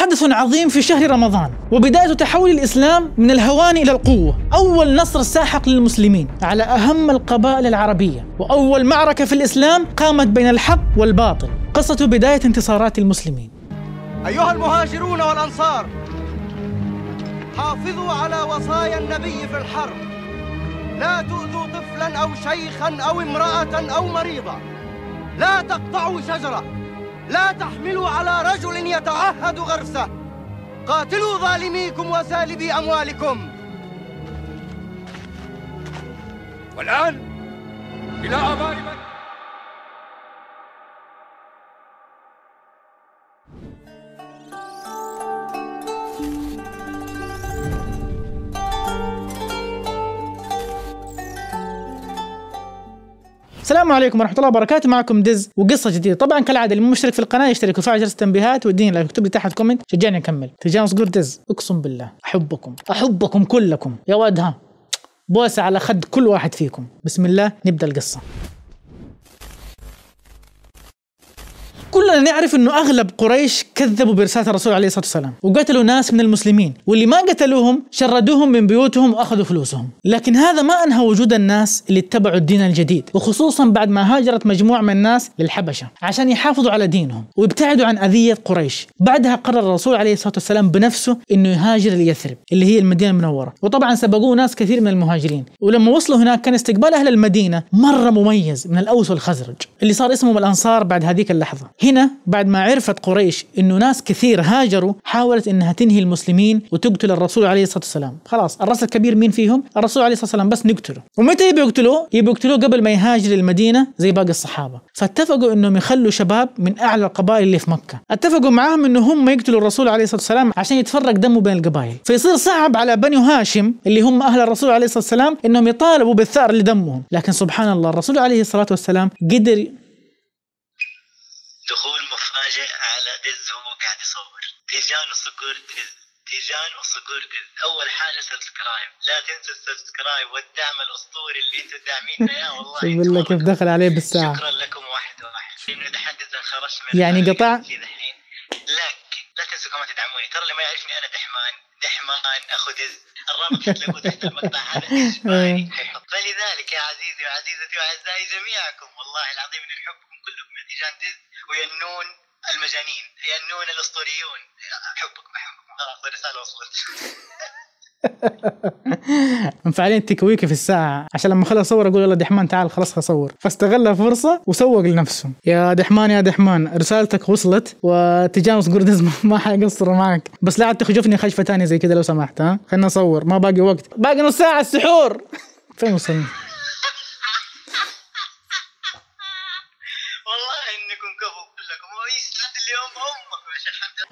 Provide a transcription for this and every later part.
حدث عظيم في شهر رمضان وبداية تحول الإسلام من الهوان إلى القوة أول نصر ساحق للمسلمين على أهم القبائل العربية وأول معركة في الإسلام قامت بين الحق والباطل قصة بداية انتصارات المسلمين أيها المهاجرون والأنصار حافظوا على وصايا النبي في الحرب لا تؤذوا طفلا أو شيخا أو امرأة أو مريضة لا تقطعوا شجرة لا تحملوا على رجل يتعهد غرسه قاتلوا ظالميكم وسالبي أموالكم والآن إلى أمان من السلام عليكم ورحمه الله وبركاته معكم دز وقصه جديده طبعا كالعاده اللي مو مشترك في القناه يشترك وفعل جرس التنبيهات واديني لايك اكتب لي تحت كومنت شجعني اكمل تجان صقور دز اقسم بالله احبكم احبكم كلكم يا واد ها بوسه على خد كل واحد فيكم بسم الله نبدا القصه كلنا نعرف انه اغلب قريش كذبوا برساله الرسول عليه الصلاه والسلام وقتلوا ناس من المسلمين واللي ما قتلوهم شردوهم من بيوتهم واخذوا فلوسهم لكن هذا ما انهى وجود الناس اللي اتبعوا الدين الجديد وخصوصا بعد ما هاجرت مجموعه من الناس للحبشه عشان يحافظوا على دينهم ويبتعدوا عن اذيه قريش بعدها قرر الرسول عليه الصلاه والسلام بنفسه انه يهاجر ليثرب اللي هي المدينه المنوره وطبعا سبقوه ناس كثير من المهاجرين ولما وصلوا هناك كان استقبال اهل المدينه مره مميز من الاوس والخزرج اللي صار اسمهم الانصار بعد هذيك اللحظه هنا بعد ما عرفت قريش انه ناس كثير هاجروا حاولت انها تنهي المسلمين وتقتل الرسول عليه الصلاه والسلام خلاص الراس الكبير مين فيهم الرسول عليه الصلاه والسلام بس نقتله ومتى يبي يقتلوه يبي يقتلوه قبل ما يهاجر المدينه زي باقي الصحابه فاتفقوا انهم يخلوا شباب من اعلى القبائل اللي في مكه اتفقوا معاهم انه هم يقتلوا الرسول عليه الصلاه والسلام عشان يتفرق دمه بين القبائل فيصير صعب على بني هاشم اللي هم اهل الرسول عليه الصلاه والسلام انهم يطالبوا بالثار لدمهم لكن سبحان الله الرسول عليه الصلاه والسلام قدر تيجان وصقور تيجان وصقور اول حاجه سبسكرايب لا تنسى السبسكرايب والدعم الاسطوري اللي انتم داعميننا اياه والله شوف بالله كيف دخل عليه بالساعه شكرا لكم واحد واحد اذا خرجت من يعني قطع لكن لا تنسوا كمان تدعموني ترى اللي ما يعرفني انا دحمان دحمان اخو دز الرابط تلاقوه تحت المقطع هذا فلذلك يا عزيزي وعزيزتي واعزائي جميعكم والله العظيم من حبكم كلكم يا تيجان دز ويا النون المجانين يأنون الأسطوريون أحبكم أحبكم خلاص الرساله وصلت مفعلين تكويكي في الساعة عشان لما خلص صور أقول يلا دحمان تعال خلاص اصور فاستغل فرصة وسوق لنفسه يا دحمان يا دحمان رسالتك وصلت وتجانس قردز ما حيقصر معك بس لا عاد تخجفني خجفة تانية زي كذا لو سمحت ها خلينا نصور ما باقي وقت باقي نص ساعة السحور فين وصلنا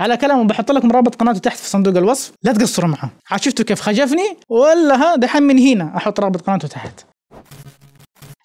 على كلامه بحط لكم رابط قناته تحت في صندوق الوصف لا تقصروا معه عاد شفتوا كيف خجفني ولا ها دحين من هنا احط رابط قناته تحت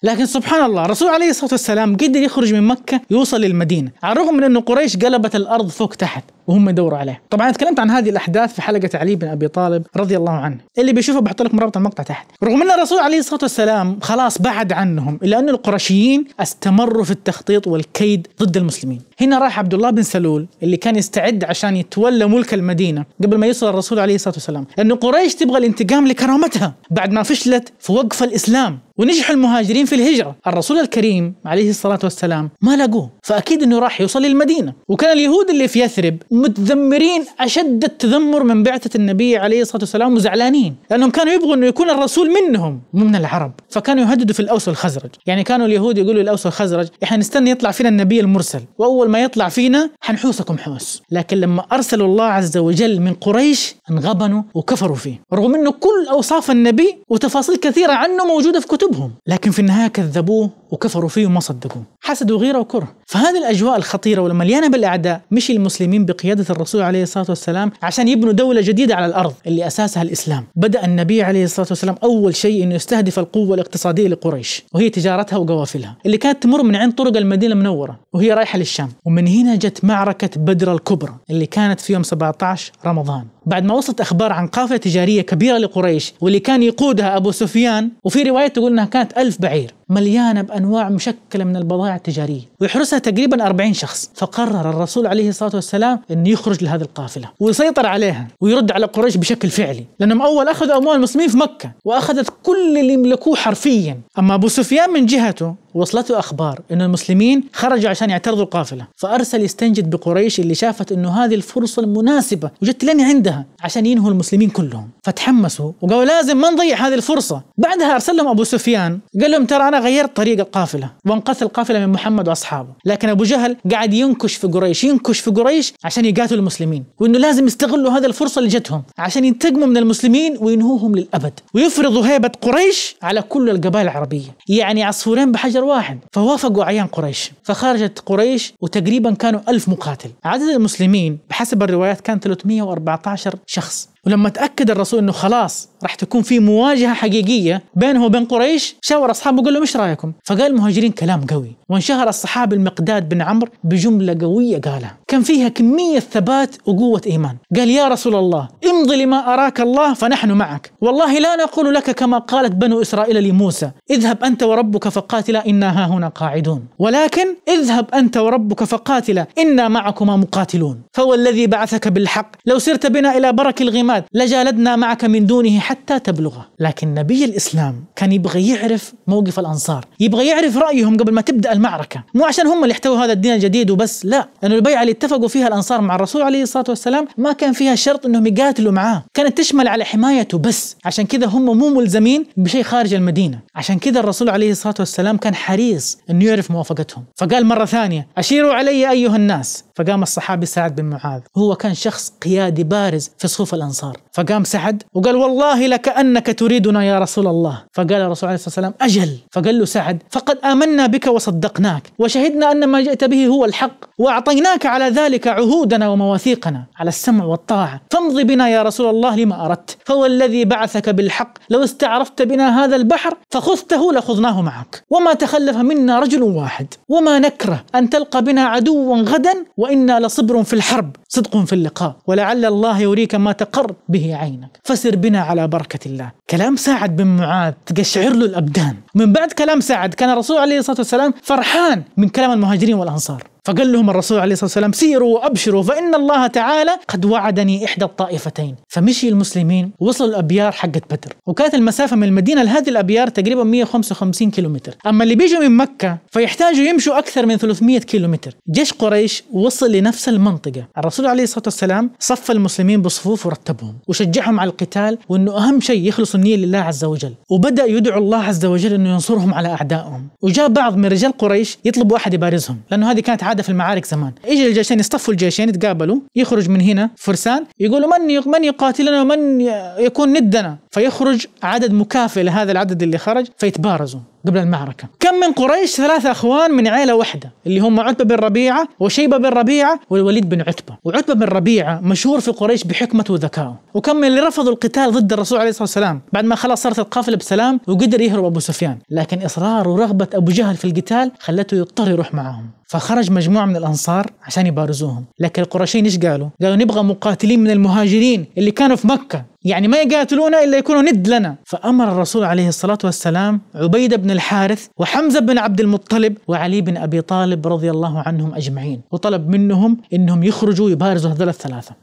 لكن سبحان الله الرسول عليه الصلاه والسلام قدر يخرج من مكه يوصل للمدينه على الرغم من انه قريش قلبت الارض فوق تحت وهم يدوروا عليه طبعا تكلمت عن هذه الاحداث في حلقه علي بن ابي طالب رضي الله عنه اللي بيشوفه بحط لكم رابط المقطع تحت رغم ان الرسول عليه الصلاه والسلام خلاص بعد عنهم الا ان القرشيين استمروا في التخطيط والكيد ضد المسلمين هنا راح عبد الله بن سلول اللي كان يستعد عشان يتولى ملك المدينه قبل ما يوصل الرسول عليه الصلاه والسلام، لانه قريش تبغى الانتقام لكرامتها بعد ما فشلت في وقف الاسلام، ونجح المهاجرين في الهجرة الرسول الكريم عليه الصلاة والسلام ما لقوه فأكيد أنه راح يوصل للمدينة وكان اليهود اللي في يثرب متذمرين أشد التذمر من بعثة النبي عليه الصلاة والسلام وزعلانين لأنهم كانوا يبغوا أنه يكون الرسول منهم مو من العرب فكانوا يهددوا في الأوس والخزرج يعني كانوا اليهود يقولوا الأوس والخزرج إحنا نستنى يطلع فينا النبي المرسل وأول ما يطلع فينا حنحوسكم حوس لكن لما أرسلوا الله عز وجل من قريش انغبنوا وكفروا فيه رغم أنه كل أوصاف النبي وتفاصيل كثيرة عنه موجودة في كتبهم لكن في النهاية كذبوه وكفروا فيه وما صدقوه حسد وغيره وكره فهذه الأجواء الخطيرة والمليانة بالأعداء مشي المسلمين بقيادة الرسول عليه الصلاة والسلام عشان يبنوا دولة جديدة على الأرض اللي أساسها الإسلام بدأ النبي عليه الصلاة والسلام أول شيء أنه يستهدف القوة الاقتصادية لقريش وهي تجارتها وقوافلها اللي كانت تمر من عند طرق المدينة المنورة وهي رايحة للشام ومن هنا جت معركة بدر الكبرى اللي كانت في يوم 17 رمضان بعد ما وصلت أخبار عن قافلة تجارية كبيرة لقريش واللي كان يقودها أبو سفيان وفي رواية تقول أنها كانت ألف بعير مليانة بأنواع مشكلة من البضائع التجارية ويحرسها تقريبا 40 شخص فقرر الرسول عليه الصلاة والسلام أن يخرج لهذه القافلة ويسيطر عليها ويرد على قريش بشكل فعلي لأنهم أول أخذوا أموال المسلمين في مكة وأخذت كل اللي يملكوه حرفيا أما أبو سفيان من جهته وصلته اخبار انه المسلمين خرجوا عشان يعترضوا القافله فارسل يستنجد بقريش اللي شافت انه هذه الفرصه المناسبه وجت لنا عندها عشان ينهوا المسلمين كلهم فتحمسوا وقالوا لازم ما نضيع هذه الفرصه بعدها ارسل لهم ابو سفيان قال لهم ترى انا غيرت طريق القافله وانقذت القافله من محمد واصحابه لكن ابو جهل قاعد ينكش في قريش ينكش في قريش عشان يقاتلوا المسلمين وانه لازم يستغلوا هذه الفرصه اللي جتهم عشان ينتقموا من المسلمين وينهوهم للابد ويفرضوا هيبه قريش على كل القبائل العربيه يعني عصفورين بحجر عشر واحد فوافقوا عيان قريش فخرجت قريش وتقريبا كانوا ألف مقاتل عدد المسلمين بحسب الروايات كان 314 شخص ولما تاكد الرسول انه خلاص راح تكون في مواجهه حقيقيه بينه وبين قريش شاور اصحابه وقال لهم ايش رايكم؟ فقال المهاجرين كلام قوي وانشهر الصحابي المقداد بن عمرو بجمله قويه قالها كان فيها كميه ثبات وقوه ايمان قال يا رسول الله امضي لما اراك الله فنحن معك والله لا نقول لك كما قالت بنو اسرائيل لموسى اذهب انت وربك فقاتلا انا ها هنا قاعدون ولكن اذهب انت وربك فقاتلا انا معكما مقاتلون فهو الذي بعثك بالحق لو سرت بنا الى برك الغمام الكلمات لجالدنا معك من دونه حتى تبلغه لكن نبي الإسلام كان يبغى يعرف موقف الأنصار يبغى يعرف رأيهم قبل ما تبدأ المعركة مو عشان هم اللي احتووا هذا الدين الجديد وبس لا لأنه البيعة اللي اتفقوا فيها الأنصار مع الرسول عليه الصلاة والسلام ما كان فيها شرط أنهم يقاتلوا معاه كانت تشمل على حمايته بس عشان كذا هم مو ملزمين بشيء خارج المدينة عشان كذا الرسول عليه الصلاة والسلام كان حريص أنه يعرف موافقتهم فقال مرة ثانية أشيروا علي أيها الناس فقام الصحابي سعد بن معاذ هو كان شخص قيادي بارز في صفوف الأنصار الأنصار فقام سعد وقال والله لكأنك تريدنا يا رسول الله فقال الرسول عليه الصلاة والسلام أجل فقال له سعد فقد آمنا بك وصدقناك وشهدنا أن ما جئت به هو الحق وأعطيناك على ذلك عهودنا ومواثيقنا على السمع والطاعة فامض بنا يا رسول الله لما أردت فهو الذي بعثك بالحق لو استعرفت بنا هذا البحر فخذته لخذناه معك وما تخلف منا رجل واحد وما نكره أن تلقى بنا عدوا غدا وإنا لصبر في الحرب صدق في اللقاء ولعل الله يريك ما تقر الأرض به عينك فسر بنا على بركة الله كلام سعد بن معاذ تقشعر له الأبدان من بعد كلام سعد كان الرسول عليه الصلاة والسلام فرحان من كلام المهاجرين والأنصار فقال لهم الرسول عليه الصلاه والسلام سيروا وابشروا فان الله تعالى قد وعدني احدى الطائفتين فمشي المسلمين وصلوا الابيار حقت بدر وكانت المسافه من المدينه لهذه الابيار تقريبا 155 كيلومتر اما اللي بيجوا من مكه فيحتاجوا يمشوا اكثر من 300 كيلومتر جيش قريش وصل لنفس المنطقه الرسول عليه الصلاه والسلام صف المسلمين بصفوف ورتبهم وشجعهم على القتال وانه اهم شيء يخلصوا النيه لله عز وجل وبدا يدعو الله عز وجل انه ينصرهم على اعدائهم وجاء بعض من رجال قريش يطلبوا احد يبارزهم لانه هذه كانت العاده في المعارك زمان يجي الجيشين يصطفوا الجيشين يتقابلوا يخرج من هنا فرسان يقولوا من من يقاتلنا ومن يكون ندنا فيخرج عدد مكافئ لهذا العدد اللي خرج فيتبارزوا قبل المعركة كم من قريش ثلاثة أخوان من عيلة واحدة اللي هم عتبة بن ربيعة وشيبة بن ربيعة والوليد بن عتبة وعتبة بن ربيعة مشهور في قريش بحكمته وذكائه وكم من اللي رفضوا القتال ضد الرسول عليه الصلاة والسلام بعد ما خلاص صارت القافلة بسلام وقدر يهرب أبو سفيان لكن إصرار ورغبة أبو جهل في القتال خلته يضطر يروح معهم فخرج مجموعة من الأنصار عشان يبارزوهم لكن القرشين إيش قالوا؟ قالوا نبغى مقاتلين من المهاجرين اللي كانوا في مكة يعني ما يقاتلونا إلا يكونوا ند لنا فأمر الرسول عليه الصلاة والسلام عبيد بن الحارث وحمزة بن عبد المطلب وعلي بن أبي طالب رضي الله عنهم أجمعين وطلب منهم أنهم يخرجوا يبارزوا هذول الثلاثة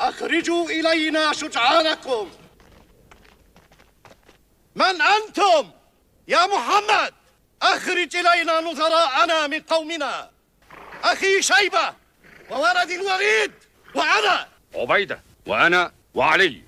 أخرجوا إلينا شجعانكم من أنتم يا محمد أخرج إلينا نظراءنا من قومنا أخي شيبة وولد الوليد وأنا عبيده وانا وعلي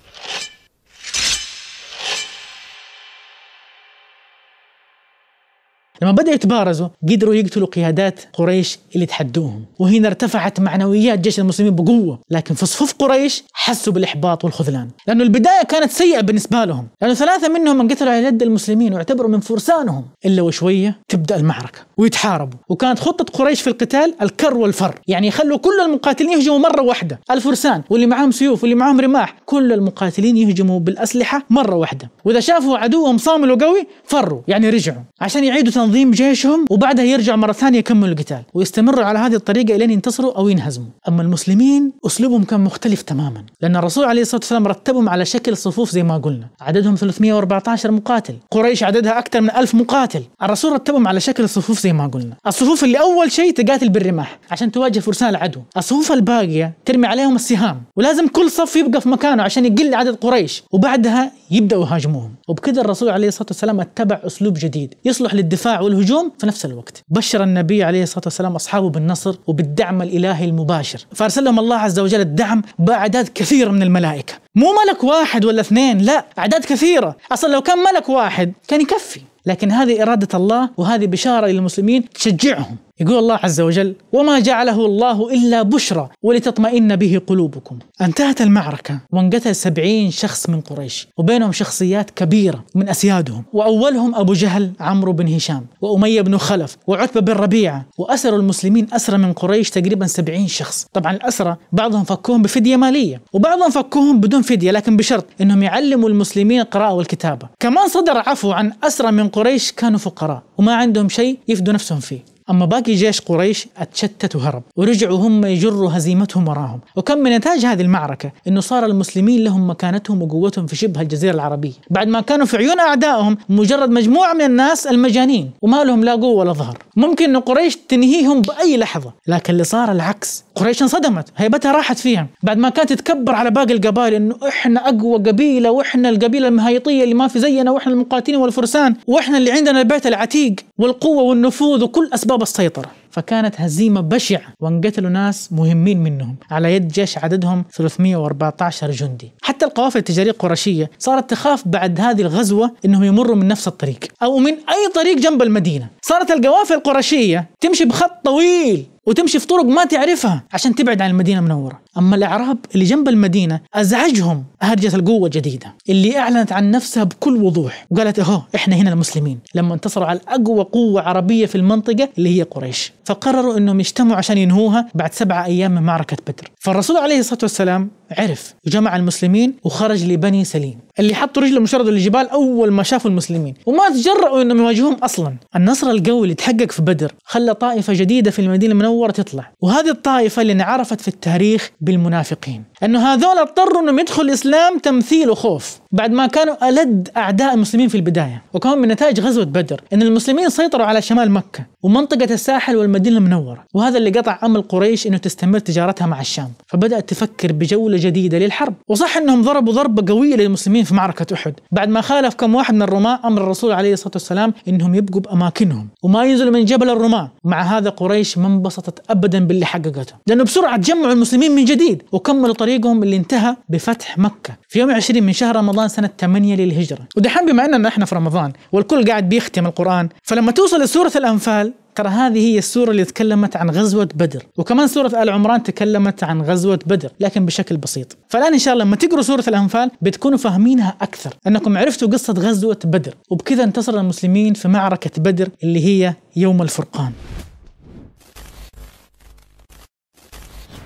لما بدأوا يتبارزوا قدروا يقتلوا قيادات قريش اللي تحدوهم وهنا ارتفعت معنويات جيش المسلمين بقوة لكن في صفوف قريش حسوا بالإحباط والخذلان لأنه البداية كانت سيئة بالنسبة لهم لأنه ثلاثة منهم انقتلوا على يد المسلمين واعتبروا من فرسانهم إلا وشوية تبدأ المعركة ويتحاربوا وكانت خطة قريش في القتال الكر والفر يعني يخلوا كل المقاتلين يهجموا مرة واحدة الفرسان واللي معاهم سيوف واللي معاهم رماح كل المقاتلين يهجموا بالأسلحة مرة واحدة وإذا شافوا عدوهم صامل وقوي فروا يعني رجعوا عشان يعيدوا تنظيم جيشهم وبعدها يرجع مرة ثانية يكملوا القتال ويستمروا على هذه الطريقة إلين ينتصروا أو ينهزموا أما المسلمين أسلوبهم كان مختلف تماما لأن الرسول عليه الصلاة والسلام رتبهم على شكل صفوف زي ما قلنا عددهم 314 مقاتل قريش عددها أكثر من ألف مقاتل الرسول رتبهم على شكل صفوف زي ما قلنا الصفوف اللي أول شيء تقاتل بالرماح عشان تواجه فرسان العدو الصفوف الباقية ترمي عليهم السهام ولازم كل صف يبقى في مكانه عشان يقل عدد قريش وبعدها يبدأوا يهاجموهم وبكذا الرسول عليه الصلاة والسلام اتبع أسلوب جديد يصلح للدفاع والهجوم في نفس الوقت بشر النبي عليه الصلاة والسلام أصحابه بالنصر وبالدعم الإلهي المباشر فأرسل لهم الله عز وجل الدعم بأعداد كثيرة من الملائكة مو ملك واحد ولا اثنين لا أعداد كثيرة أصلا لو كان ملك واحد كان يكفي لكن هذه إرادة الله وهذه بشارة للمسلمين تشجعهم يقول الله عز وجل وما جعله الله إلا بشرى ولتطمئن به قلوبكم انتهت المعركة وانقتل سبعين شخص من قريش وبينهم شخصيات كبيرة من أسيادهم وأولهم أبو جهل عمرو بن هشام وأمية بن خلف وعتبة بن ربيعة وأسروا المسلمين أسرى من قريش تقريبا سبعين شخص طبعا الأسرى بعضهم فكوهم بفدية مالية وبعضهم فكوهم بدون فدية لكن بشرط أنهم يعلموا المسلمين القراءة والكتابة كمان صدر عفو عن أسرى من قريش كانوا فقراء وما عندهم شيء يفدوا نفسهم فيه أما باقي جيش قريش اتشتت وهرب ورجعوا هم يجروا هزيمتهم وراهم وكم من نتاج هذه المعركة أنه صار المسلمين لهم مكانتهم وقوتهم في شبه الجزيرة العربية بعد ما كانوا في عيون أعدائهم مجرد مجموعة من الناس المجانين وما لهم لا قوة ولا ظهر ممكن أن قريش تنهيهم بأي لحظة لكن اللي صار العكس قريش انصدمت هيبتها راحت فيها بعد ما كانت تتكبر على باقي القبائل انه احنا اقوى قبيله واحنا القبيله المهيطية اللي ما في زينا واحنا المقاتلين والفرسان واحنا اللي عندنا البيت العتيق والقوه والنفوذ وكل اسباب طلب السيطرة فكانت هزيمة بشعة وانقتلوا ناس مهمين منهم على يد جيش عددهم 314 جندي حتى القوافل التجارية القرشية صارت تخاف بعد هذه الغزوة انهم يمروا من نفس الطريق او من اي طريق جنب المدينة صارت القوافل القرشية تمشي بخط طويل وتمشي في طرق ما تعرفها عشان تبعد عن المدينه المنوره، اما الاعراب اللي جنب المدينه ازعجهم هرجه القوه الجديده اللي اعلنت عن نفسها بكل وضوح وقالت اهو احنا هنا المسلمين لما انتصروا على اقوى قوه عربيه في المنطقه اللي هي قريش، فقرروا انهم يجتمعوا عشان ينهوها بعد سبعة ايام من معركه بدر، فالرسول عليه الصلاه والسلام عرف وجمع المسلمين وخرج لبني سليم اللي حطوا رجلهم وشردوا الجبال اول ما شافوا المسلمين وما تجرؤوا انهم يواجهوهم اصلا النصر القوي اللي تحقق في بدر خلى طائفه جديده في المدينه المنوره تطلع وهذه الطائفه اللي انعرفت في التاريخ بالمنافقين انه هذول اضطروا انهم يدخلوا الاسلام تمثيل وخوف بعد ما كانوا الد اعداء المسلمين في البدايه وكان من نتائج غزوه بدر ان المسلمين سيطروا على شمال مكه ومنطقه الساحل والمدينه المنوره وهذا اللي قطع امل قريش انه تستمر تجارتها مع الشام فبدات تفكر بجوله جديده للحرب وصح انهم ضربوا ضربه قويه للمسلمين في معركة أحد بعد ما خالف كم واحد من الرماة أمر الرسول عليه الصلاة والسلام إنهم يبقوا بأماكنهم وما ينزلوا من جبل الرماة مع هذا قريش ما انبسطت أبدا باللي حققته لأنه بسرعة تجمعوا المسلمين من جديد وكملوا طريقهم اللي انتهى بفتح مكة في يوم 20 من شهر رمضان سنة 8 للهجرة ودحين بما أننا إحنا في رمضان والكل قاعد بيختم القرآن فلما توصل لسورة الأنفال ترى هذه هي السورة اللي تكلمت عن غزوة بدر وكمان سورة آل عمران تكلمت عن غزوة بدر لكن بشكل بسيط فالآن إن شاء الله لما تقروا سورة الأنفال بتكونوا فاهمينها أكثر أنكم عرفتوا قصة غزوة بدر وبكذا انتصر المسلمين في معركة بدر اللي هي يوم الفرقان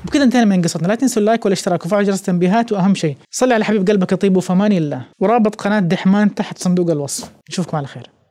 وبكذا انتهينا من قصتنا لا تنسوا اللايك والاشتراك وفعل جرس التنبيهات واهم شيء صلي على حبيب قلبك يطيب وفمان الله ورابط قناه دحمان تحت صندوق الوصف نشوفكم على خير